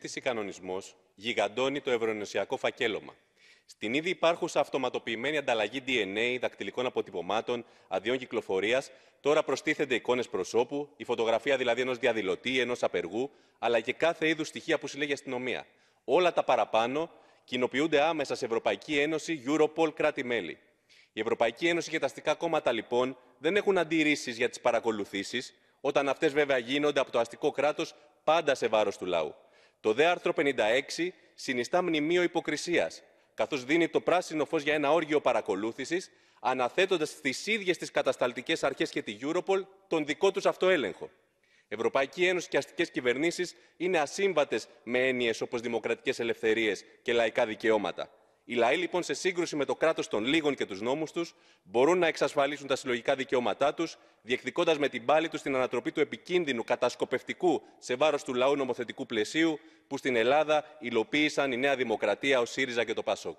ή κανονισμό γιγαντώνει το ευρωενωσιακό φακέλωμα. Στην ήδη υπάρχουσα αυτοματοποιημένη ανταλλαγή DNA, δακτυλικών αποτυπωμάτων, αδειών κυκλοφορίας, τώρα προστίθενται εικόνες προσώπου, η φωτογραφία δηλαδή ενός διαδηλωτή, ενός απεργού, αλλά και κάθε είδους στοιχεία που συλλέγει η αστυνομία. Όλα τα παραπάνω κοινοποιούνται άμεσα σε Ευρωπαϊκή Ένωση, Europol, κράτη-μέλη. Ευρωπαϊκή Ένωση και τα αστικά κόμματα λοιπόν δεν έχουν αντιρρήσεις για τις παρακολουθήσεις, όταν αυτές βέβαια γίνονται από το αστικό κράτος πάντα σε βάρος του λαού. Το δε άρθρο 56 συνιστά μνημείο υποκρισίας, καθώς δίνει το πράσινο φως για ένα όργιο παρακολούθησης, αναθέτοντας τις ίδιες τις κατασταλτικές αρχές και τη Europol τον δικό τους αυτοέλεγχο. Ευρωπαϊκή Ένωση και αστικές κυβερνήσεις είναι ασύμβατες με έννοιες όπως δημοκρατικές ελευθερίες και λαϊκά δικαιώματα. Οι λαοί λοιπόν σε σύγκρουση με το κράτος των λίγων και τους νόμους τους μπορούν να εξασφαλίσουν τα συλλογικά δικαιώματά τους, διεκδικώντας με την πάλη τους την ανατροπή του επικίνδυνου, κατασκοπευτικού σε βάρος του λαού νομοθετικού πλαισίου που στην Ελλάδα υλοποίησαν η Νέα Δημοκρατία, ο ΣΥΡΙΖΑ και το ΠΑΣΟΚ.